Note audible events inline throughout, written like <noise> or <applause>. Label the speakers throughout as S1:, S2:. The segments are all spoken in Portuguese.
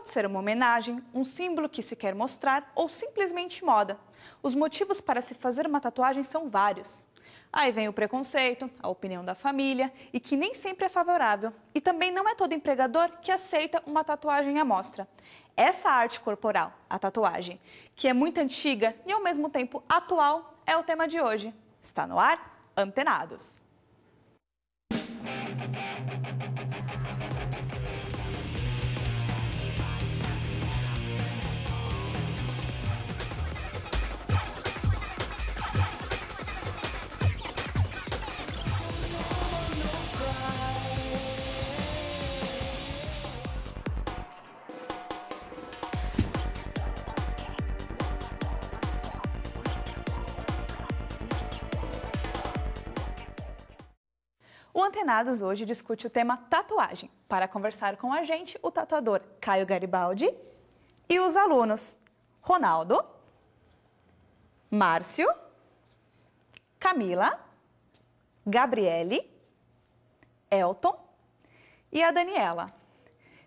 S1: Pode ser uma homenagem, um símbolo que se quer mostrar ou simplesmente moda. Os motivos para se fazer uma tatuagem são vários. Aí vem o preconceito, a opinião da família e que nem sempre é favorável. E também não é todo empregador que aceita uma tatuagem à mostra. Essa arte corporal, a tatuagem, que é muito antiga e ao mesmo tempo atual, é o tema de hoje. Está no ar? Antenados. Antenados hoje discute o tema tatuagem. Para conversar com a gente, o tatuador Caio Garibaldi e os alunos Ronaldo, Márcio, Camila, Gabriele, Elton e a Daniela.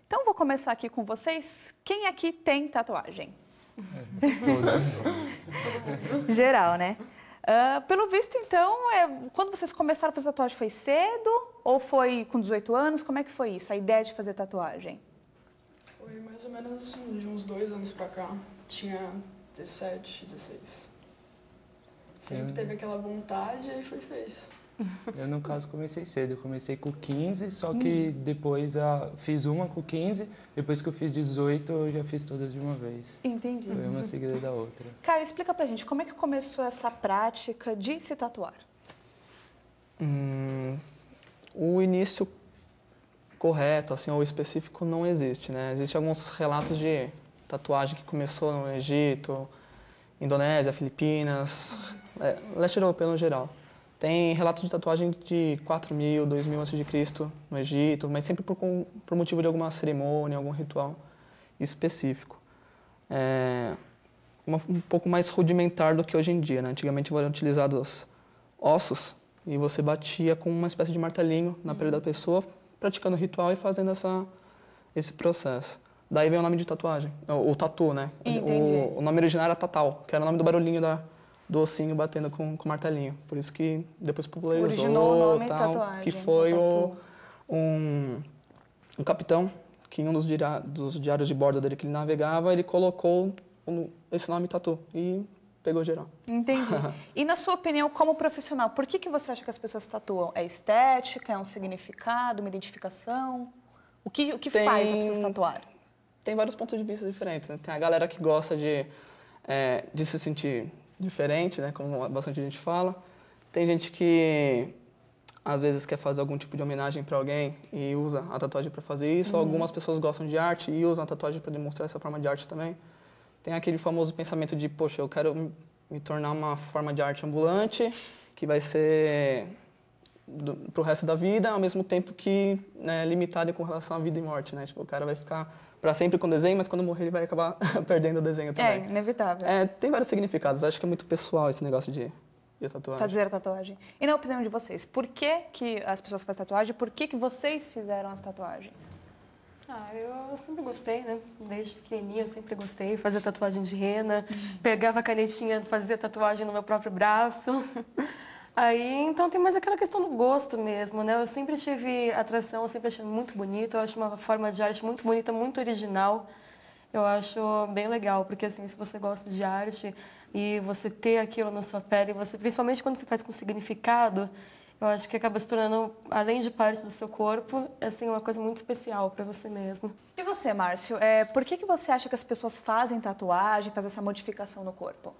S1: Então vou começar aqui com vocês. Quem aqui tem tatuagem? Geral, né? Uh, pelo visto, então, é, quando vocês começaram a fazer tatuagem, foi cedo ou foi com 18 anos? Como é que foi isso, a ideia de fazer tatuagem?
S2: Foi mais ou menos assim, de uns dois anos pra cá. Tinha 17,
S3: 16. Sempre teve aquela vontade e aí foi feito
S2: eu, no caso, comecei cedo. Eu comecei com 15, só que hum. depois a, ah, fiz uma com 15. Depois que eu fiz 18, eu já fiz todas de uma vez.
S1: Entendi. Foi uma seguida da outra. Cara, explica pra gente, como é que começou essa prática de se tatuar?
S2: Hum,
S3: o início correto, assim, ou específico, não existe, né? Existem alguns relatos de tatuagem que começou no Egito, Indonésia, Filipinas, é, leste europeu no geral. Tem relatos de tatuagem de 4000, 2000 a.C. no Egito, mas sempre por, por motivo de alguma cerimônia, algum ritual específico. É uma, um pouco mais rudimentar do que hoje em dia. Né? Antigamente eram utilizados ossos e você batia com uma espécie de martelinho na pele da uhum. pessoa, praticando o ritual e fazendo essa, esse processo. Daí vem o nome de tatuagem, o, o tatu, né? O, o nome original era é tatal, que era o nome do barulhinho da, do ossinho batendo com, com martelinho. Por isso que depois popularizou o nome tal, tatuagem, que foi o, um, um capitão que em um dos, diar dos diários de bordo dele que ele navegava, ele colocou um, esse nome tatu e pegou geral.
S1: Entendi. <laughs> e na sua opinião, como profissional, por que, que você acha que as pessoas tatuam? É estética, é um significado, uma identificação? O que, o que tem, faz as pessoas tatuar?
S3: Tem vários pontos de vista diferentes. Né? Tem a galera que gosta de, é, de se sentir diferente, né, como bastante gente fala. Tem gente que às vezes quer fazer algum tipo de homenagem para alguém e usa a tatuagem para fazer isso. Uhum. Algumas pessoas gostam de arte e usam a tatuagem para demonstrar essa forma de arte também. Tem aquele famoso pensamento de, poxa, eu quero me tornar uma forma de arte ambulante que vai ser para o resto da vida, ao mesmo tempo que né, limitada com relação à vida e morte, né? Tipo, o cara vai ficar para sempre com desenho, mas quando morrer ele vai acabar <laughs> perdendo o desenho é, também. É,
S1: inevitável. É,
S3: tem vários significados. Acho que é muito pessoal esse negócio de, de tatuagem. Fazer
S1: tatuagem. E na opinião de vocês, por que, que as pessoas fazem tatuagem? Por que, que vocês fizeram as tatuagens?
S4: Ah, eu sempre gostei, né? Desde pequenininha eu sempre gostei. Fazia tatuagem de rena, uhum. pegava a canetinha, fazia tatuagem no meu próprio braço. <laughs> Aí, então tem mais aquela questão do gosto mesmo, né? Eu sempre tive atração, eu sempre achei muito bonito, eu acho uma forma de arte muito bonita, muito original. Eu acho bem legal, porque assim, se você gosta de arte e você ter aquilo na sua pele, você principalmente quando você faz com significado, eu acho que acaba se tornando, além de parte do seu corpo, é, assim, uma coisa muito especial para você mesmo. E você,
S1: Márcio, é, por que, que você acha que as pessoas fazem tatuagem, fazem essa modificação no corpo?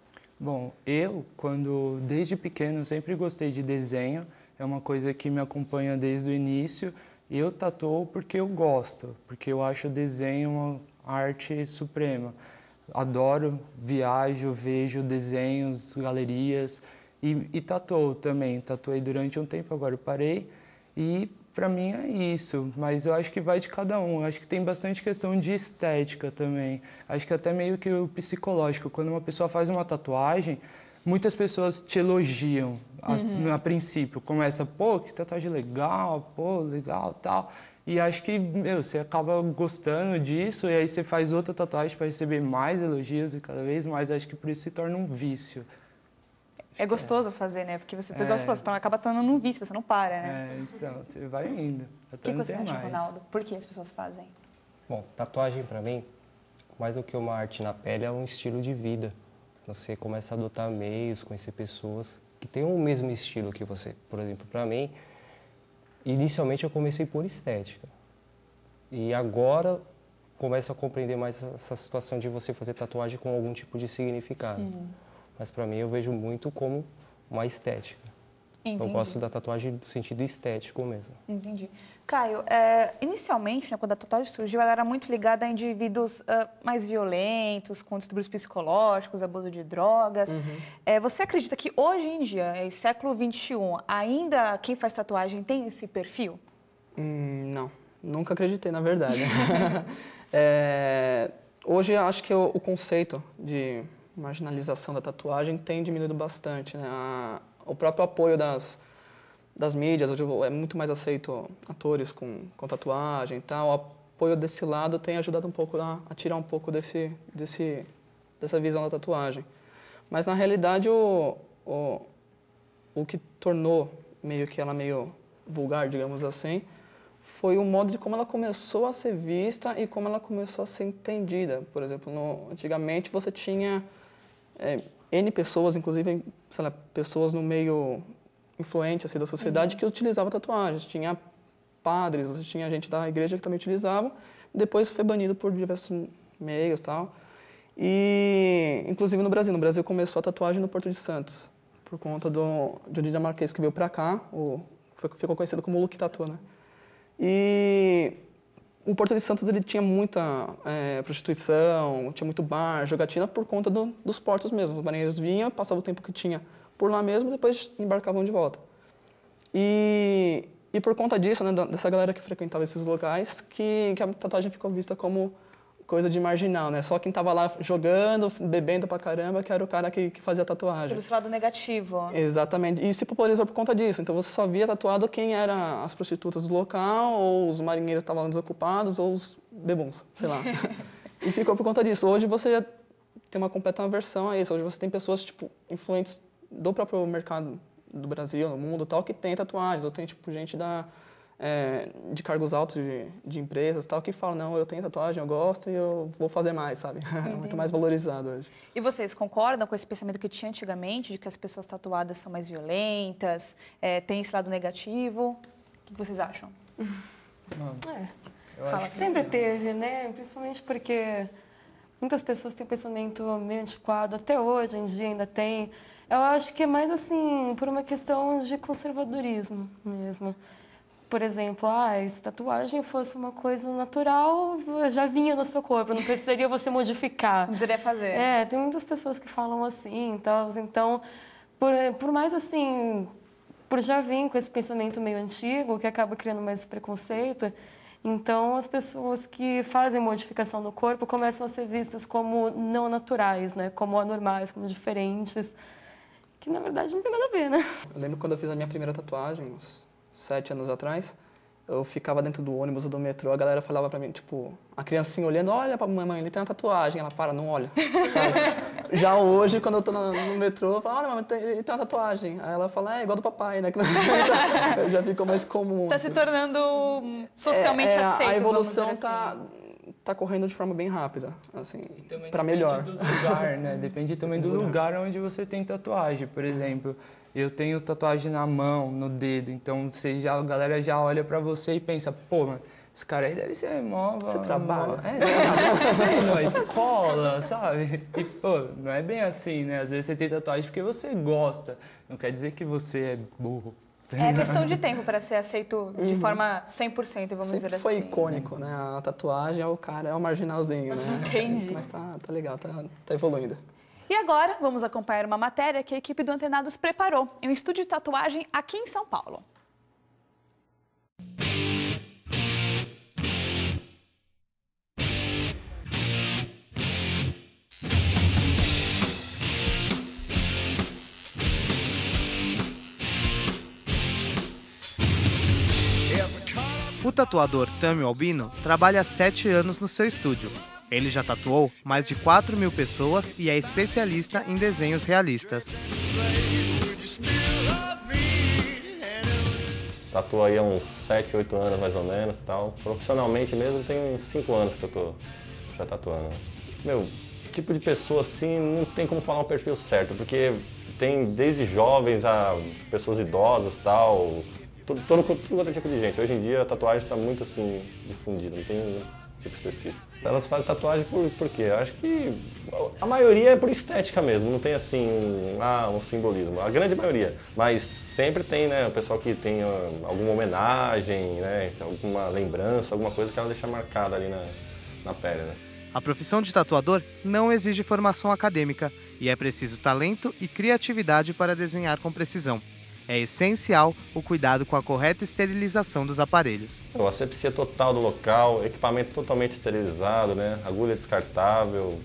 S2: Bom, eu, quando desde pequeno sempre gostei de desenho, é uma coisa que me acompanha desde o início. Eu tatuo porque eu gosto, porque eu acho o desenho uma arte suprema. Adoro, viajo, vejo desenhos, galerias e, e tatuo também. Tatuei durante um tempo, agora parei. E para mim é isso, mas eu acho que vai de cada um. Eu acho que tem bastante questão de estética também. Acho que até meio que o psicológico. Quando uma pessoa faz uma tatuagem, muitas pessoas te elogiam uhum. a, a, princípio. Começa, pô, que tatuagem legal, pô, legal tal. E acho que, meu, você acaba gostando disso e aí você faz outra tatuagem para receber mais elogios e cada vez mais. Acho que por isso se torna um vício.
S1: É, é gostoso fazer, né? Porque você, é... gosta de falar, acaba estando num vício, você não para, né?
S5: É, então, você vai
S1: indo.
S2: O que, que você acha, mais. Ronaldo?
S1: Por que as pessoas fazem?
S5: Bom, tatuagem para mim, mais do que uma arte na pele, é um estilo de vida. Você começa a adotar meios, conhecer pessoas que têm o mesmo estilo que você. Por exemplo, para mim, inicialmente eu comecei por estética. E agora começo a compreender mais essa situação de você fazer tatuagem com algum tipo de significado mas para mim eu vejo muito como uma estética. Entendi. Eu gosto da tatuagem do sentido estético mesmo.
S1: Entendi. Caio, é, inicialmente, né, quando a tatuagem surgiu, ela era muito ligada a indivíduos uh, mais violentos, com distúrbios psicológicos, abuso de drogas. Uhum. É, você acredita que hoje em dia, em é século XXI, ainda quem faz tatuagem tem esse perfil?
S3: Hum, não, nunca acreditei, na verdade. <laughs> é, hoje, acho que o, o conceito de marginalização da tatuagem tem diminuído bastante. Né? A, o próprio apoio das, das mídias, hoje é muito mais aceito atores com, com tatuagem e tal. O apoio desse lado tem ajudado um pouco a, a tirar um pouco desse, desse, dessa visão da tatuagem. Mas, na realidade, o, o, o que tornou meio que ela meio vulgar, digamos assim, foi o modo de como ela começou a ser vista e como ela começou a ser entendida. Por exemplo, no, antigamente você tinha é, N pessoas, inclusive, lá, pessoas no meio influente assim, da sociedade uhum. que utilizavam tatuagens. Tinha padres, você tinha gente da igreja que também utilizava. Depois foi banido por diversos meios tal. E, inclusive, no Brasil. No Brasil começou a tatuagem no Porto de Santos, por conta do, de um dinamarquês que veio para cá, o, ficou conhecido como Luke Tatu, né? E o Porto de Santos ele tinha muita é, prostituição, tinha muito bar, jogatina por conta do, dos portos mesmo. Os marinheiros vinham, passavam o tempo que tinha por lá mesmo, depois embarcavam de volta. E, e por conta disso, né, dessa galera que frequentava esses locais, que, que a tatuagem ficou vista como coisa de marginal, né? Só quem tava lá jogando, bebendo pra caramba, que era o cara que, que fazia tatuagem. Pelo
S1: lado negativo.
S3: Exatamente. E se popularizou por conta disso. Então você só via tatuado quem eram as prostitutas do local, ou os marinheiros que estavam desocupados, ou os bebuns, sei lá. <laughs> e ficou por conta disso. Hoje você já tem uma completa aversão a isso. Hoje você tem pessoas, tipo, influentes do próprio mercado do Brasil, no mundo tal, que tem tatuagens. Ou tem, tipo, gente da é, de cargos altos de, de empresas tal que falam não eu tenho tatuagem eu gosto e eu vou fazer mais sabe <laughs> é muito mais valorizado hoje
S1: e vocês concordam com esse pensamento que tinha antigamente de que as pessoas tatuadas são mais violentas é, tem esse lado negativo o que vocês acham
S4: é. sempre teve né principalmente porque muitas pessoas têm um pensamento meio antiquado até hoje em dia ainda tem eu acho que é mais assim por uma questão de conservadorismo mesmo por exemplo, ah, se tatuagem fosse uma coisa natural, já vinha no seu corpo, não precisaria você modificar. Não precisaria fazer. É, tem muitas pessoas que falam assim, então, então por, por mais assim, por já vir com esse pensamento meio antigo, que acaba criando mais preconceito, então as pessoas que fazem modificação no corpo começam a ser vistas como não naturais, né? Como anormais, como diferentes, que na verdade não tem nada a ver, né?
S3: Eu lembro quando eu fiz a minha primeira tatuagem, sete anos atrás, eu ficava dentro do ônibus, do metrô, a galera falava pra mim, tipo, a criancinha olhando, olha pra mamãe, ele tem uma tatuagem, ela para, não olha, sabe? <laughs> Já hoje, quando eu tô no, no metrô, eu falo, olha, mamãe, ele tem uma tatuagem. Aí ela fala, é, igual do papai, né? <laughs> Então, já ficou mais comum. Tá se assim. tornando socialmente é, é, aceito, A evolução tá, assim. tá tá correndo de forma bem rápida, assim, para melhor. Depende
S2: do lugar, né? Depende também <laughs> do lugar onde você tem tatuagem, por exemplo. Eu tenho tatuagem na mão, no dedo, então você já, a galera já olha pra você e pensa, pô, mano, esse cara aí deve ser imóvel. Você trabalha. É, você trabalha, na escola, sabe? E, pô, não é bem assim, né? Às vezes você tem tatuagem porque você gosta, não quer dizer que você é burro. É <laughs> questão de
S1: tempo para ser aceito de uhum. forma 100%, vamos Sempre dizer assim. foi icônico,
S2: né? A tatuagem
S1: é o cara,
S3: é o marginalzinho, né? Entendi. Mas tá, tá legal, tá, tá evoluindo.
S1: E agora vamos acompanhar uma matéria que a equipe do Antenados preparou em um estúdio de tatuagem aqui em São Paulo.
S6: O tatuador Tami Albino trabalha há anos no seu estúdio, ele já tatuou mais de 4 mil pessoas e é especialista em desenhos realistas. Tatuo
S7: aí há uns 7, 8 anos mais ou menos tal. Profissionalmente mesmo tem uns 5 anos que eu tô já tatuando. Meu, tipo de pessoa assim não tem como falar um perfil certo, porque tem desde jovens a pessoas idosas tal. Todo, todo, todo tipo de gente. Hoje em dia a tatuagem está muito assim difundida, não tem tipo específico. Elas fazem tatuagem por, por quê? Eu acho que a maioria é por estética mesmo, não tem assim um, ah, um simbolismo. A grande maioria. Mas sempre tem, né? O pessoal que tem ah, alguma homenagem, né? Alguma lembrança, alguma coisa que ela deixa marcada ali na, na pele,
S6: né? A profissão de tatuador não exige formação acadêmica e é preciso talento e criatividade para desenhar com precisão é essencial o cuidado com a correta esterilização dos aparelhos.
S7: A sepsia total do local, equipamento totalmente esterilizado,
S6: né? agulha descartável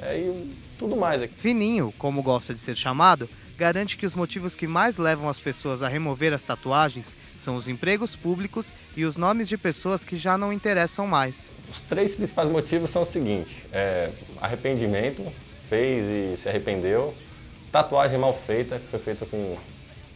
S6: é, e tudo mais. aqui. Fininho, como gosta de ser chamado, garante que os motivos que mais levam as pessoas a remover as tatuagens são os empregos públicos e os nomes de pessoas que já não interessam mais. Os três principais motivos
S7: são os seguintes: é, arrependimento, fez e se arrependeu, tatuagem mal feita, que foi feita com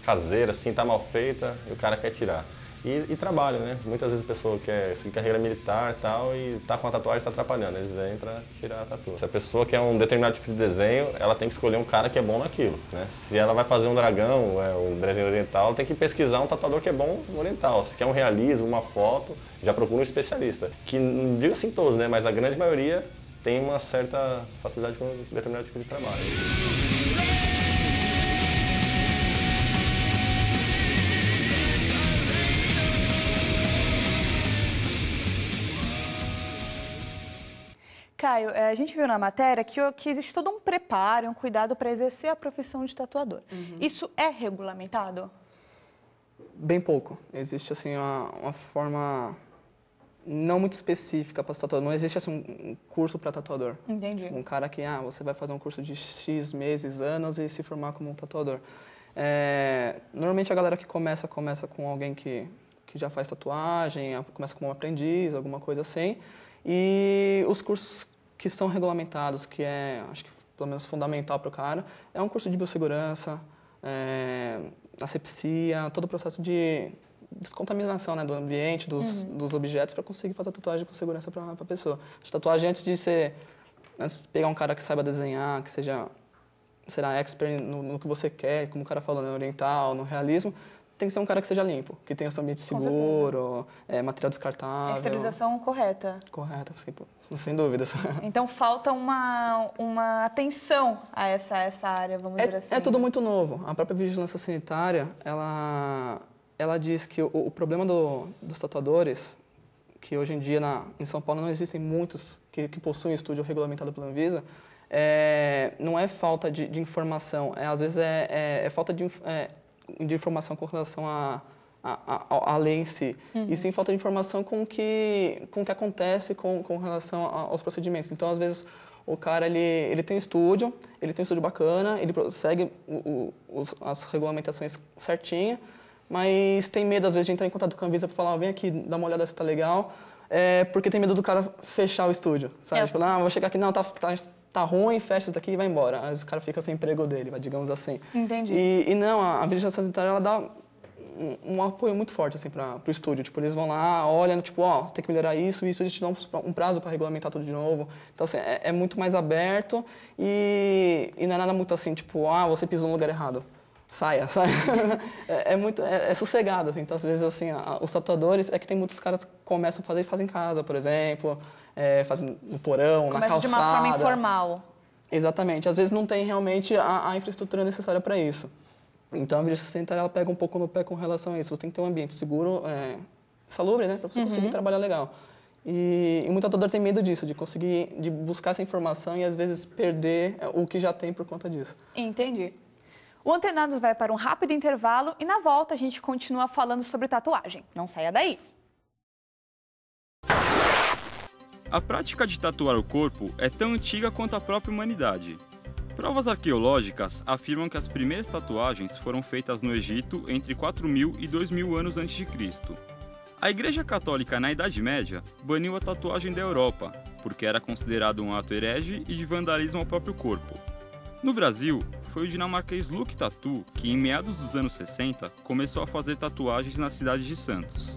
S7: caseira, assim, tá mal feita, e o cara quer tirar. E, e trabalho, né? Muitas vezes a pessoa quer seguir assim, carreira militar e tal, e tá com a tatuagem, tá atrapalhando. Eles vêm pra tirar a tatuagem. Se a pessoa quer um determinado tipo de desenho, ela tem que escolher um cara que é bom naquilo, né? Se ela vai fazer um dragão, é, um desenho oriental, ela tem que pesquisar um tatuador que é bom oriental. Se quer um realismo, uma foto, já procura um especialista. Que, não digo assim todos, né? Mas a grande maioria tem uma certa facilidade com um determinado tipo de trabalho.
S1: Caio, é, a gente viu na matéria que, que existe todo um preparo, um cuidado para exercer a profissão de tatuador. Uhum. Isso é regulamentado?
S3: Bem pouco. Existe assim uma, uma forma não muito específica para tatuador. Não existe assim um curso para tatuador. Entendi. Um cara que ah, você vai fazer um curso de x meses, anos e se formar como um tatuador. É, normalmente a galera que começa começa com alguém que que já faz tatuagem, começa como um aprendiz, alguma coisa assim. E os cursos que são regulamentados, que é, acho que pelo menos fundamental para o cara, é um curso de biossegurança, é, asepsia, todo o processo de descontaminação né, do ambiente, dos, uhum. dos objetos, para conseguir fazer a tatuagem com segurança para a pessoa. A tatuagem, antes de ser. Antes de pegar um cara que saiba desenhar, que seja será expert no, no, que você quer, como o cara falou, no né, oriental, no realismo, tem que ser um cara que seja limpo, que tenha seu ambiente seguro, é, material descartável. esterilização
S1: correta.
S3: Correta, assim, sem, sem dúvidas. <laughs>
S1: Então falta uma, uma atenção a essa, essa área, vamos é, dizer é assim. É tudo
S3: muito novo. A própria vigilância sanitária, ela, ela diz que o, o problema do, dos tatuadores, que hoje em dia na, em São Paulo não existem muitos que, que possuem estúdio regulamentado pela Anvisa, é, não é falta de, de, informação, é, às vezes é, é, é falta de é, de informação com relação à a, a, a, lei em si, uhum. e sim falta de informação com que, com o que acontece com, com relação a, aos procedimentos. Então, às vezes, o cara ele, ele tem estúdio, ele tem um estúdio bacana, ele segue o, o, as regulamentações certinha, mas tem medo, às vezes, de entrar em contato com a Anvisa para falar, oh, vem aqui, dá uma olhada se está legal, é, porque tem medo do cara fechar o estúdio, sabe? É. Falar, tipo, ah, vou chegar aqui, não, tá, tá tá ruim, fecha isso daqui e vai embora. Aí os cara ficam sem emprego dele, digamos assim.
S1: Entendi. E,
S3: e não, a, a vigilância sanitária, ela dá um, um, apoio muito forte, assim, para o estúdio. Tipo, eles vão lá, olham, tipo, ó, você tem que melhorar isso, isso, a gente dá um, um prazo para regulamentar tudo de novo. Então, assim, é, é, muito mais aberto e, e não é nada muito assim, tipo, ah, você pisou no lugar errado saia, <laughs> saia. é, é, muito, é, é sossegado, assim. Então, às vezes, assim, a, os tatuadores, é que tem muitos caras que começam a fazer e fazem em casa, por exemplo é, fazendo no porão, Começa na calçada. de uma forma
S1: informal.
S3: Exatamente. Às vezes não tem realmente a, a infraestrutura necessária para isso. Então, a vigilância sanitária ela pega um pouco no pé com relação a isso. Você tem que ter um ambiente seguro, é, salubre, né? Para você uhum. conseguir trabalhar legal. E, e muito tem medo disso, de conseguir, de buscar essa informação e às vezes perder é, o que já tem por conta disso.
S1: Entendi. O Antenados vai para um rápido intervalo e na volta a gente continua falando sobre tatuagem. Não saia daí!
S8: A prática de tatuar o corpo é tão antiga quanto a própria humanidade. Provas arqueológicas afirmam que as primeiras tatuagens foram feitas no Egito entre 4000 e 2000 anos antes de Cristo. A Igreja Católica na Idade Média baniu a tatuagem da Europa, porque era considerado um ato herege e de vandalismo ao próprio corpo. No Brasil, foi o dinamarquês Luke Tatu que, em meados dos anos 60, começou a fazer tatuagens na cidade de Santos.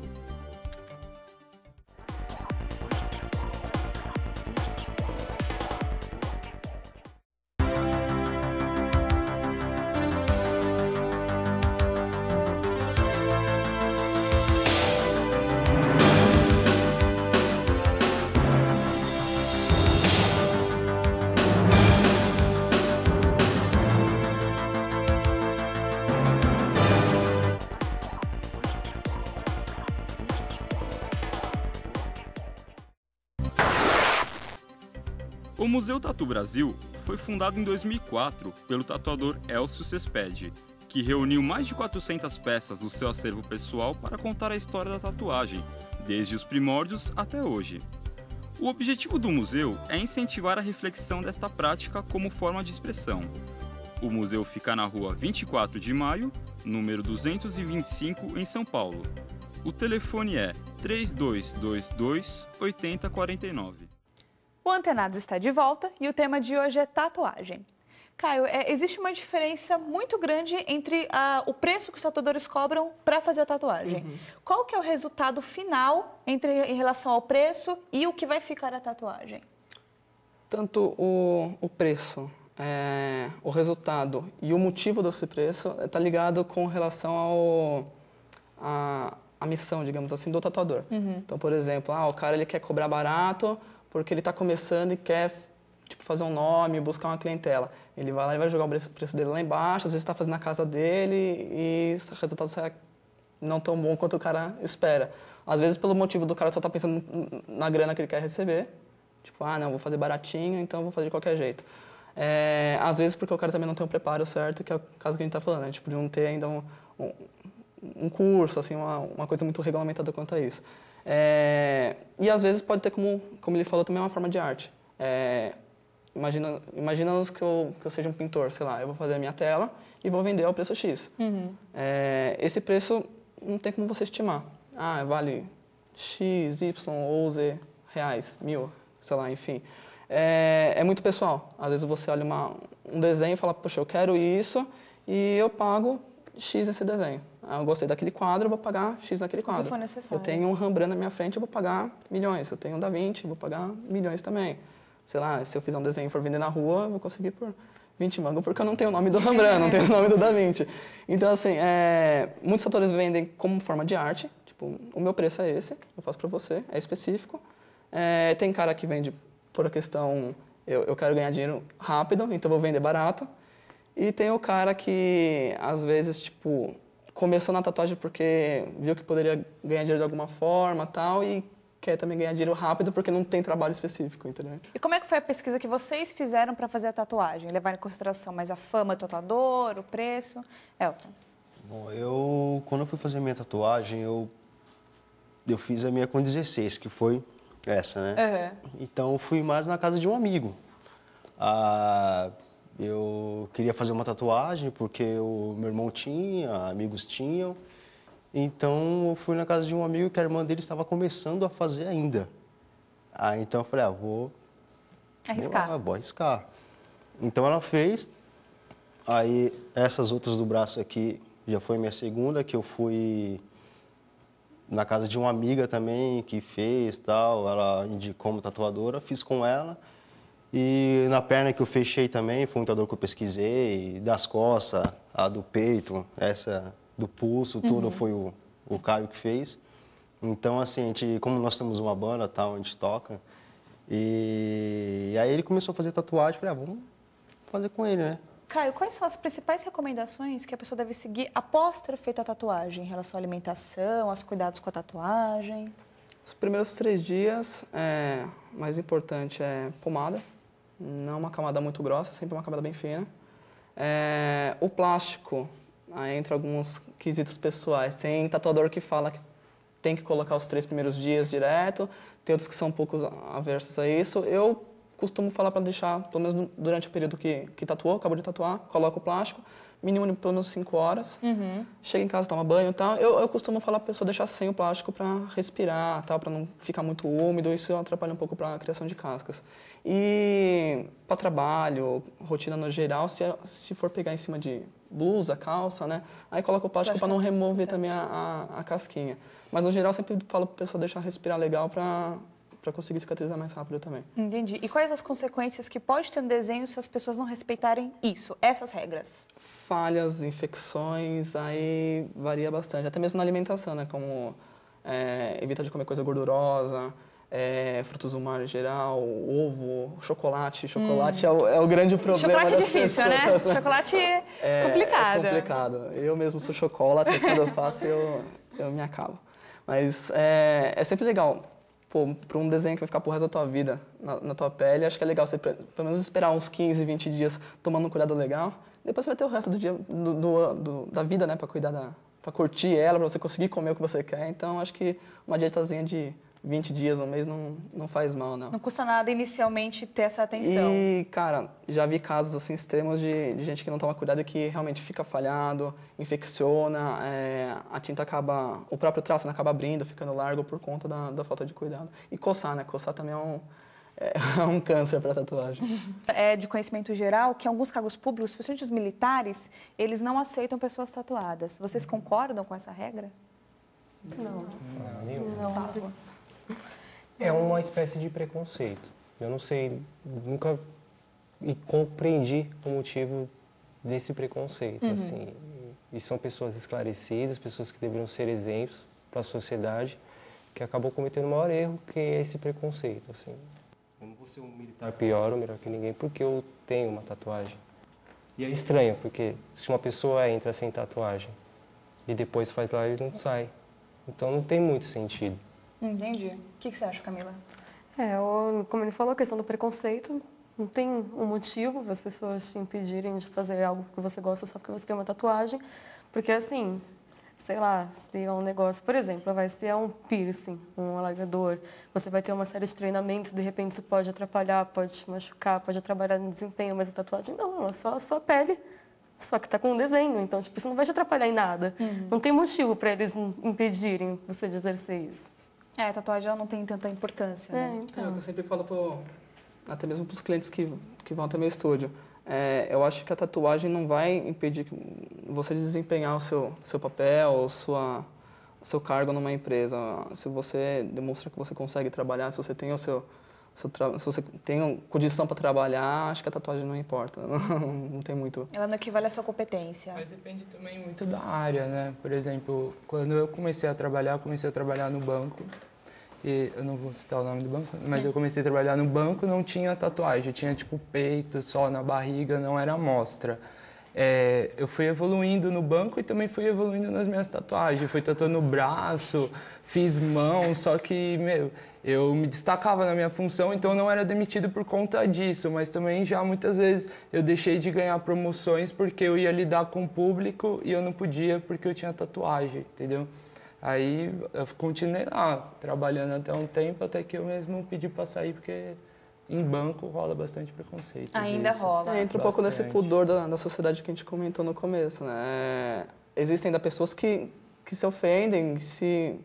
S8: O Museu Tatu Brasil foi fundado em 2004 pelo tatuador Elcio Cespede, que reuniu mais de 400 peças do seu acervo pessoal para contar a história da tatuagem, desde os primórdios até hoje. O objetivo do museu é incentivar a reflexão desta prática como forma de expressão. O museu fica na rua 24 de maio, número 225, em São Paulo. O telefone é 3222 8049.
S1: O Antenados está de volta e o tema de hoje é tatuagem. Caio, é, existe uma diferença muito grande entre a, ah, o preço que os tatuadores cobram para fazer a tatuagem. Uhum. Qual que é o resultado final entre, em relação ao preço e o que vai ficar a tatuagem?
S3: Tanto o, o preço, é, o resultado e o motivo desse preço está é, ligado com relação ao... A, a missão, digamos assim, do tatuador. Uhum. Então, por exemplo, ah, o cara ele quer cobrar barato porque ele está começando e quer tipo, fazer um nome, buscar uma clientela. Ele vai lá e vai jogar o preço dele lá embaixo, às vezes está fazendo na casa dele e o resultado sai não tão bom quanto o cara espera. Às vezes, pelo motivo do cara só estar tá pensando na grana que ele quer receber, tipo, ah, não, vou fazer baratinho, então vou fazer de qualquer jeito. É, às vezes, porque o cara também não tem o preparo certo, que é o caso que a gente está falando, né? tipo, de não ter ainda um, um, um curso, assim, uma, uma coisa muito regulamentada quanto a isso. É, e às vezes pode ter como, como ele falou, também uma forma de arte. É, imagina, imagina que eu, que eu seja um pintor, sei lá, eu vou fazer a minha tela e vou vender ao preço X. Uhum. É, esse preço não tem como você estimar. Ah, vale X, Y ou Z reais, mil, sei lá, enfim. É, é muito pessoal. Às vezes você olha uma, um desenho e fala, poxa, eu quero isso e eu pago X esse desenho. Ah, eu gostei daquele quadro, vou pagar X naquele quadro. For necessário. Eu tenho um Rembrandt na minha frente, eu vou pagar milhões. Eu tenho um Da Vinci, vou pagar milhões também. Sei lá, se eu fizer um desenho e for vender na rua, eu vou conseguir por 20 mango, porque eu não tenho o nome do Rembrandt, não tenho o nome do Da Vinci. Então, assim, é, muitos atores vendem como forma de arte. Tipo, o meu preço é esse, eu faço para você, é específico. É, tem cara que vende por a questão, eu, eu quero ganhar dinheiro rápido, então vou vender barato. E tem o cara que, às vezes, tipo, começou na tatuagem porque viu que poderia ganhar dinheiro de alguma forma tal e quer também ganhar dinheiro rápido porque não tem trabalho específico, entendeu?
S1: E como é que foi a pesquisa que vocês fizeram para fazer a tatuagem? Levar em consideração mais a fama do tatuador, o preço? Elton.
S6: Bom, eu quando eu fui fazer minha tatuagem, eu eu fiz a minha com 16, que foi essa, né? Uhum. Então fui mais na casa de um amigo. Ah, eu queria fazer uma tatuagem porque o meu irmão tinha, amigos tinham. Então eu fui na casa de um amigo que a irmã dele estava começando a fazer ainda. Aí então eu falei, ah, vou. Arriscar. Vou, vou arriscar. Então ela fez. Aí essas outras do braço aqui já foi minha segunda, que eu fui na casa de uma amiga também que fez tal. Ela indicou como tatuadora, fiz com ela. E na perna que eu fechei também, foi um dor que eu pesquisei, das costas, a do peito, essa do pulso, uhum. tudo foi o, o Caio que fez. Então, assim, a gente, como nós temos uma banda tal, a gente toca. E, e aí ele começou a fazer tatuagem, falei, ah, vamos fazer com ele, né?
S1: Caio, quais são as principais recomendações que a pessoa deve seguir após ter feito a tatuagem, em relação à alimentação, aos cuidados com a tatuagem?
S3: Os primeiros três dias, é, mais importante é pomada, não é uma camada muito grossa, é sempre uma camada bem fina. É, o plástico, aí entra alguns quesitos pessoais. Tem tatuador que fala que tem que colocar os três primeiros dias direto, tem outros que são um pouco aversos a isso. Eu costumo falar para deixar, pelo menos durante o período que, que tatuou, acabou de tatuar, coloca o plástico, mínimo de pelo menos 5 horas. Uhum. Chega em casa, toma banho e tal. Eu, eu costumo falar para pessoa deixar sem o plástico para respirar, tal, para não ficar muito úmido. Isso atrapalha um pouco para a criação de cascas. E para trabalho, rotina no geral, se, é, se for pegar em cima de blusa, calça, né? Aí coloca o plástico para não remover também a, a, a casquinha. Mas no geral, sempre falo para pessoa deixar respirar legal para para conseguir cicatrizar mais rápido também.
S1: Entendi. E quais as consequências que pode ter um desenho se as pessoas não respeitarem isso, essas regras?
S3: Falhas, infecções, aí varia bastante. Até mesmo na alimentação, né? Como é, evitar de comer coisa gordurosa, é, frutos do mar em geral, ovo, chocolate. Chocolate hum. é, o, é, o, grande problema. Chocolate é difícil, né? pessoas, né?
S1: Chocolate é, <laughs> é, é complicado. É complicado.
S3: Eu mesmo sou chocolate, quando eu faço eu, eu me acabo. Mas é, é sempre legal pô, tipo, para um desenho que vai ficar pro resto da tua vida na, na tua pele, acho que é legal você pelo menos esperar uns 15, 20 dias tomando um cuidado legal. Depois você vai ter o resto do dia, do, do, do da vida, né, para cuidar da, para curtir ela, para você conseguir comer o que você quer. Então, acho que uma dietazinha de 20 dias, um mês, não, não faz mal, não. Não
S1: custa nada inicialmente ter essa atenção. E,
S3: cara, já vi casos assim extremos de, de gente que não toma cuidado e que realmente fica falhado, infecciona, é, a tinta acaba, o próprio traço né, acaba abrindo, ficando largo por conta da, da falta de cuidado. E coçar, né? Coçar também é um, é <laughs> um câncer para tatuagem.
S1: <laughs> É de conhecimento geral que alguns cargos públicos, principalmente os militares, eles não aceitam pessoas tatuadas. Vocês concordam com essa regra? Não. Não, não. não.
S5: É uma espécie de preconceito. Eu não sei, nunca compreendi o motivo desse preconceito, uhum. assim. E são pessoas esclarecidas, pessoas que deveriam ser exemplos para a sociedade, que acabou cometendo o maior erro, que é esse preconceito, assim. Eu não vou ser um militar pior ou melhor que ninguém porque eu tenho uma tatuagem. E é estranho, porque se uma pessoa entra sem tatuagem e depois faz lá e não sai, então não tem muito
S4: sentido. Entendi. O que, você acha, Camila? É, eu, como ele falou, a questão do preconceito. Não tem um motivo para as pessoas te impedirem de fazer algo que você gosta só porque você tem uma tatuagem. Porque, assim, sei lá, se é um negócio, por exemplo, vai ser é um piercing, um alargador, você vai ter uma série de treinamentos, de repente isso pode atrapalhar, pode te machucar, pode atrapalhar no desempenho, mas a tatuagem não, é só a sua pele, só que tá com um desenho, então tipo, isso não vai te atrapalhar em nada. Uhum. Não tem motivo para eles impedirem você de
S1: exercer isso. É, tatuagem ela não tem tanta importância, é, né? Então. É, o que eu sempre falo, pro,
S3: até mesmo para os clientes que, que vão até meu estúdio. É, eu acho que a tatuagem não vai impedir você de desempenhar o seu, seu papel ou sua, seu cargo numa empresa. Se você demonstra que você consegue trabalhar, se você tem o seu, se, se, você tem condição para trabalhar, acho que a tatuagem não importa. Não, <laughs> não tem muito.
S1: Ela não equivale à sua competência. Mas depende também muito da
S3: área,
S2: né? Por exemplo, quando eu comecei a trabalhar, comecei a trabalhar no banco. E eu não vou citar o nome do banco, mas eu comecei a trabalhar no banco, não tinha tatuagem, tinha tipo peito só na barriga, não era amostra é, eu fui evoluindo no banco e também fui evoluindo nas minhas tatuagens. Fui tatuando o braço, fiz mão, só que meu, eu me destacava na minha função, então não era demitido por conta disso. Mas também já muitas vezes eu deixei de ganhar promoções porque eu ia lidar com o público e eu não podia porque eu tinha tatuagem, entendeu? Aí eu continuei lá, trabalhando até um tempo, até que eu mesmo pedi para sair porque em banco rola bastante preconceito. Ainda disso. rola. É, entra um bastante. pouco nesse pudor da, da sociedade que a gente comentou no
S3: começo, né? É, existem ainda pessoas que, que se ofendem, se,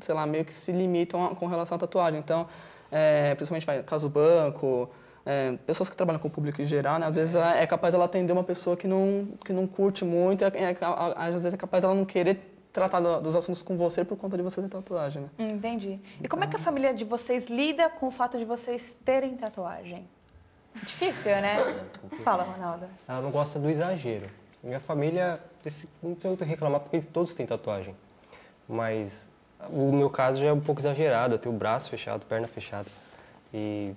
S3: sei lá, meio que se limitam a, com relação à tatuagem. Então, é, principalmente vai, caso banco, é, pessoas que trabalham com o público em geral, né? às vezes é capaz ela atender uma pessoa que não, que não curte muito, é, é, às vezes é capaz ela não querer tratar dos assuntos com você por conta de você ter tatuagem,
S5: né?
S1: Entendi. E como é que a então família de vocês lida com o fato de vocês terem tatuagem? Difícil, né? É Fala, Ronaldo.
S5: Ela não gosta do exagero. Minha família não tem que reclamar porque todos têm tatuagem. Mas o meu caso já é um pouco exagerado. Eu tenho o braço fechado, perna fechada. E,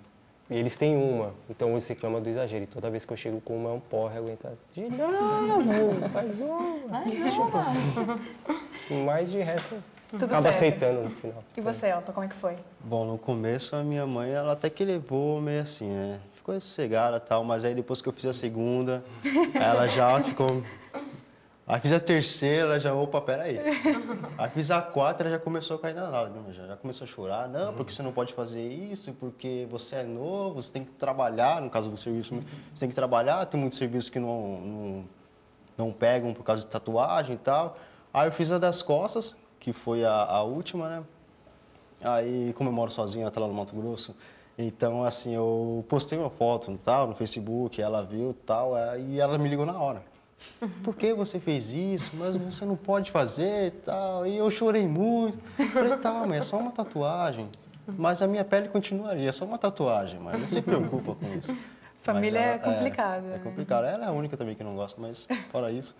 S5: e eles têm uma. Então eles reclamam do exagero. E toda vez que eu chego com uma, é um porre aguentar. De
S4: novo,
S1: faz uma. Faz uma.
S6: Mas de resto,
S1: Tudo
S4: acaba certo.
S6: aceitando no final.
S1: E você, Elton, como é que foi?
S6: Bom, no começo a minha mãe, ela até que levou meio assim, né? Ficou sossegada tal, mas aí depois que eu fiz a segunda, <laughs> ela já ficou. Aí fiz a terceira, ela já, opa, peraí. Aí fiz a quarta ela já começou a cair na lágrima, já, já começou a chorar. Não, uhum. porque você não pode fazer isso, porque você é novo, você tem que trabalhar, no caso do serviço, uhum. você tem que trabalhar, tem muitos serviços que não, não, não pegam por causa de tatuagem e tal. Aí eu fiz a das costas, que foi a, a última, né? Aí, como eu moro sozinho até tá lá no Mato Grosso, então, assim, eu postei uma foto tal, no Facebook, ela viu tal, é, e ela me ligou na hora. <laughs> Por que você fez isso? Mas você não pode fazer e tal. E eu chorei muito. falei, tá, mãe, é só uma tatuagem. Mas a minha pele continuaria, é só uma tatuagem, mas não se preocupa com isso. Família é ela, é complicada. É, é né? complicado. Ela é a única também que não gosta, mas fora isso.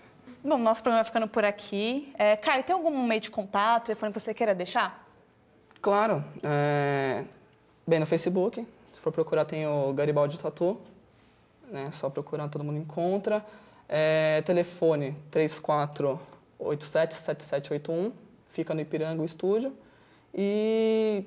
S1: Bom, nosso programa vai ficando por aqui. É, Caio, tem algum meio de contato, telefone que você queira deixar?
S3: Claro. É... Bem, no Facebook, se for procurar, tem o Garibaldi Tatu. Né? Só procurar, todo mundo encontra. É... Telefone 7781. Fica no Ipiranga, o estúdio. E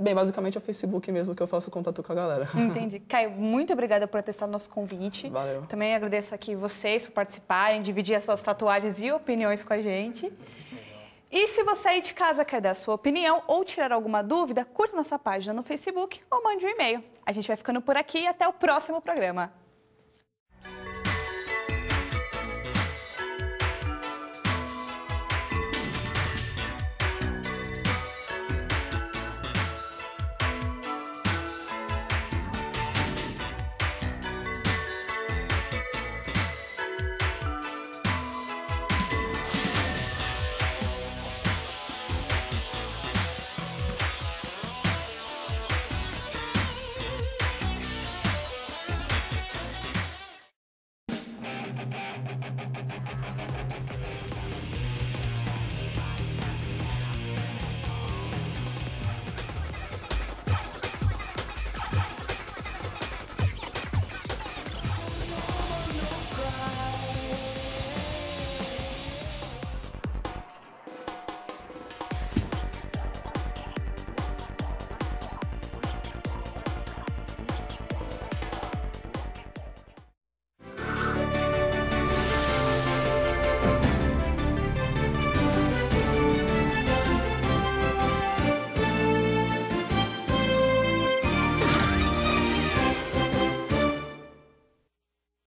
S3: Bem, basicamente é o Facebook mesmo que eu faço contato com a galera. <laughs> Entendi.
S1: Caio, muito obrigada por testar o nosso convite. Valeu. Também agradeço aqui vocês por participarem, dividir as suas tatuagens e opiniões com a gente. E se você aí de casa quer dar sua opinião ou tirar alguma dúvida, curta nossa página no Facebook ou mande um e-mail. A gente vai ficando por aqui e até o próximo programa.